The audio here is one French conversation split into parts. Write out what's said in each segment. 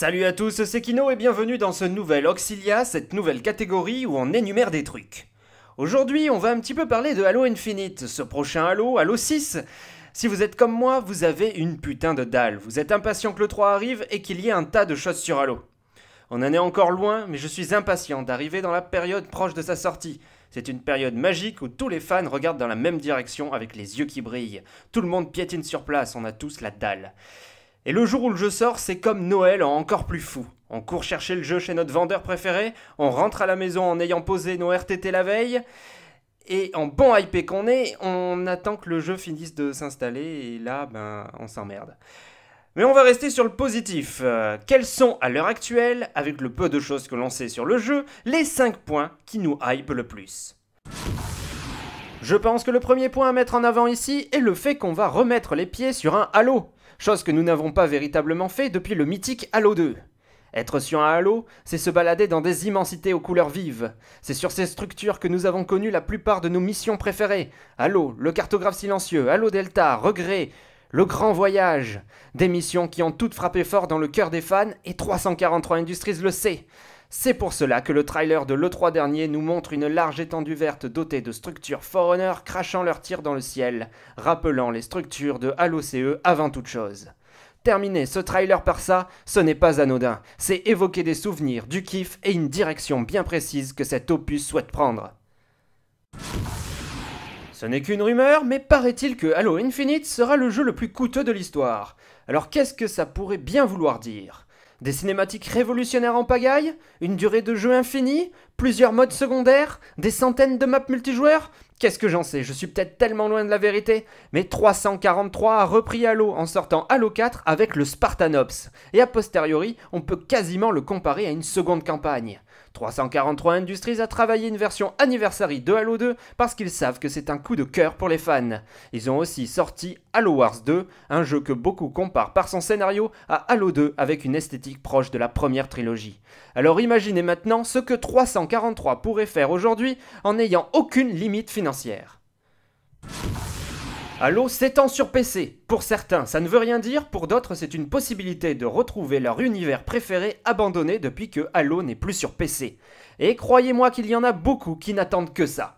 Salut à tous, c'est Kino et bienvenue dans ce nouvel Auxilia, cette nouvelle catégorie où on énumère des trucs. Aujourd'hui, on va un petit peu parler de Halo Infinite, ce prochain Halo, Halo 6. Si vous êtes comme moi, vous avez une putain de dalle. Vous êtes impatient que le 3 arrive et qu'il y ait un tas de choses sur Halo. On en est encore loin, mais je suis impatient d'arriver dans la période proche de sa sortie. C'est une période magique où tous les fans regardent dans la même direction avec les yeux qui brillent. Tout le monde piétine sur place, on a tous la dalle. Et le jour où le jeu sort, c'est comme Noël encore plus fou. On court chercher le jeu chez notre vendeur préféré, on rentre à la maison en ayant posé nos RTT la veille, et en bon hypé qu'on est, on attend que le jeu finisse de s'installer, et là, ben, on s'emmerde. Mais on va rester sur le positif. Euh, quels sont, à l'heure actuelle, avec le peu de choses que l'on sait sur le jeu, les 5 points qui nous hype le plus je pense que le premier point à mettre en avant ici est le fait qu'on va remettre les pieds sur un Halo, chose que nous n'avons pas véritablement fait depuis le mythique Halo 2. Être sur un halo, c'est se balader dans des immensités aux couleurs vives. C'est sur ces structures que nous avons connu la plupart de nos missions préférées. Halo, le cartographe silencieux, Halo Delta, Regret, le grand voyage. Des missions qui ont toutes frappé fort dans le cœur des fans et 343 Industries le sait. C'est pour cela que le trailer de l'E3 dernier nous montre une large étendue verte dotée de structures Forerunner crachant leurs tirs dans le ciel, rappelant les structures de Halo CE avant toute chose. Terminer ce trailer par ça, ce n'est pas anodin, c'est évoquer des souvenirs, du kiff et une direction bien précise que cet opus souhaite prendre. Ce n'est qu'une rumeur, mais paraît-il que Halo Infinite sera le jeu le plus coûteux de l'histoire. Alors qu'est-ce que ça pourrait bien vouloir dire des cinématiques révolutionnaires en pagaille Une durée de jeu infinie plusieurs modes secondaires, des centaines de maps multijoueurs Qu'est-ce que j'en sais, je suis peut-être tellement loin de la vérité, mais 343 a repris Halo en sortant Halo 4 avec le Spartan Ops, et a posteriori, on peut quasiment le comparer à une seconde campagne. 343 Industries a travaillé une version anniversary de Halo 2 parce qu'ils savent que c'est un coup de cœur pour les fans. Ils ont aussi sorti Halo Wars 2, un jeu que beaucoup comparent par son scénario à Halo 2 avec une esthétique proche de la première trilogie. Alors imaginez maintenant ce que 343 43 pourrait faire aujourd'hui en n'ayant aucune limite financière. Halo s'étend sur PC. Pour certains, ça ne veut rien dire, pour d'autres, c'est une possibilité de retrouver leur univers préféré abandonné depuis que Halo n'est plus sur PC. Et croyez-moi qu'il y en a beaucoup qui n'attendent que ça.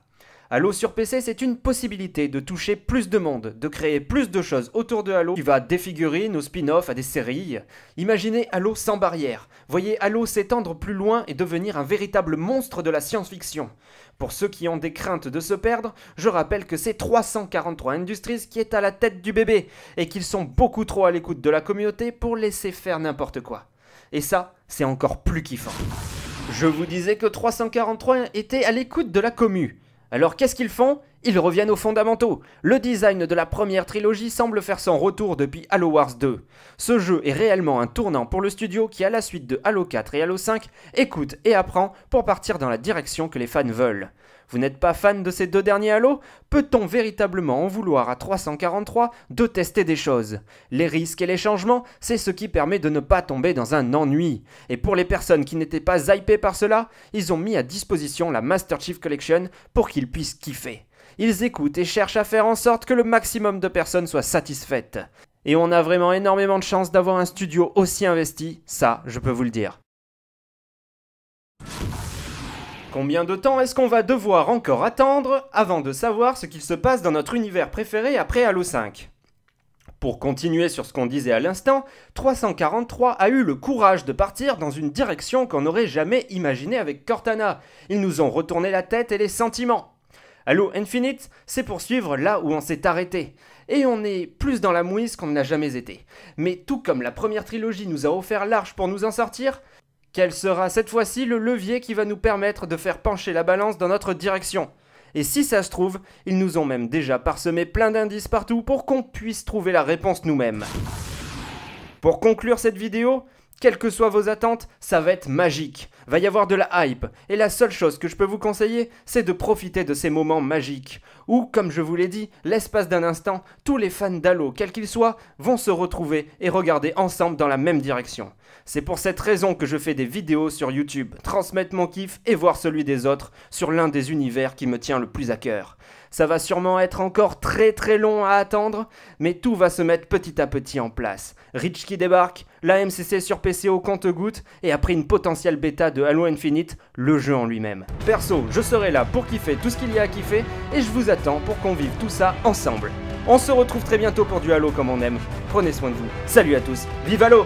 Halo sur PC, c'est une possibilité de toucher plus de monde, de créer plus de choses autour de Halo qui va des figurines spin-offs à des séries. Imaginez Halo sans barrière. Voyez Halo s'étendre plus loin et devenir un véritable monstre de la science-fiction. Pour ceux qui ont des craintes de se perdre, je rappelle que c'est 343 Industries qui est à la tête du bébé et qu'ils sont beaucoup trop à l'écoute de la communauté pour laisser faire n'importe quoi. Et ça, c'est encore plus kiffant. Je vous disais que 343 était à l'écoute de la commu. Alors qu'est-ce qu'ils font ils reviennent aux fondamentaux. Le design de la première trilogie semble faire son retour depuis Halo Wars 2. Ce jeu est réellement un tournant pour le studio qui, à la suite de Halo 4 et Halo 5, écoute et apprend pour partir dans la direction que les fans veulent. Vous n'êtes pas fan de ces deux derniers Halo Peut-on véritablement en vouloir à 343 de tester des choses Les risques et les changements, c'est ce qui permet de ne pas tomber dans un ennui. Et pour les personnes qui n'étaient pas hypées par cela, ils ont mis à disposition la Master Chief Collection pour qu'ils puissent kiffer ils écoutent et cherchent à faire en sorte que le maximum de personnes soient satisfaites. Et on a vraiment énormément de chance d'avoir un studio aussi investi, ça je peux vous le dire. Combien de temps est-ce qu'on va devoir encore attendre avant de savoir ce qu'il se passe dans notre univers préféré après Halo 5 Pour continuer sur ce qu'on disait à l'instant, 343 a eu le courage de partir dans une direction qu'on n'aurait jamais imaginée avec Cortana. Ils nous ont retourné la tête et les sentiments. Halo Infinite, c'est poursuivre là où on s'est arrêté. Et on est plus dans la mouise qu'on n'a jamais été. Mais tout comme la première trilogie nous a offert l'arche pour nous en sortir, quel sera cette fois-ci le levier qui va nous permettre de faire pencher la balance dans notre direction Et si ça se trouve, ils nous ont même déjà parsemé plein d'indices partout pour qu'on puisse trouver la réponse nous-mêmes. Pour conclure cette vidéo, quelles que soient vos attentes, ça va être magique. Va y avoir de la hype. Et la seule chose que je peux vous conseiller, c'est de profiter de ces moments magiques où, comme je vous l'ai dit, l'espace d'un instant, tous les fans d'Halo, quels qu'ils soient, vont se retrouver et regarder ensemble dans la même direction. C'est pour cette raison que je fais des vidéos sur YouTube, transmettre mon kiff et voir celui des autres sur l'un des univers qui me tient le plus à cœur. Ça va sûrement être encore très très long à attendre, mais tout va se mettre petit à petit en place. Rich qui débarque, la MCC sur PC au compte-goutte, et après une potentielle bêta de Halo Infinite, le jeu en lui-même. Perso, je serai là pour kiffer tout ce qu'il y a à kiffer, et je vous attends pour qu'on vive tout ça ensemble. On se retrouve très bientôt pour du Halo comme on aime. Prenez soin de vous. Salut à tous. Vive Halo